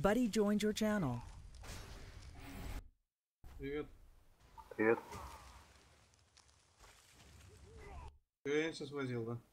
Buddy joined your channel. Привет. Привет. Я сейчас возил, да?